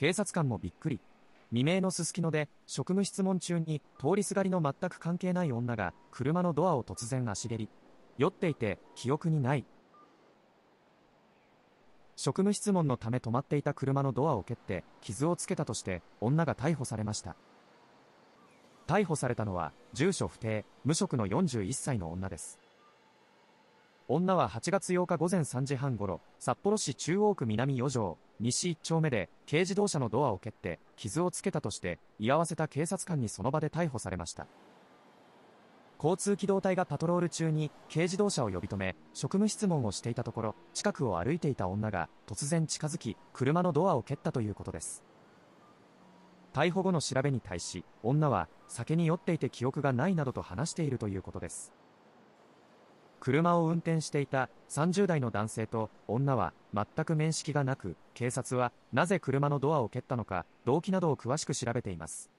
警察官もびっくり。未明のすすきので、職務質問中に、通りすがりの全く関係ない女が、車のドアを突然足蹴り。酔っていて、記憶にない。職務質問のため止まっていた車のドアを蹴って、傷をつけたとして、女が逮捕されました。逮捕されたのは、住所不定、無職の41歳の女です。女は8月8日午前3時半ごろ、札幌市中央区南4条、西1丁目で、軽自動車のドアを蹴って、傷をつけたとして、居合わせた警察官にその場で逮捕されました。交通機動隊がパトロール中に軽自動車を呼び止め、職務質問をしていたところ、近くを歩いていた女が突然近づき、車のドアを蹴ったということです。逮捕後の調べに対し、女は酒に酔っていて記憶がないなどと話しているということです。車を運転していた30代の男性と女は全く面識がなく、警察はなぜ車のドアを蹴ったのか、動機などを詳しく調べています。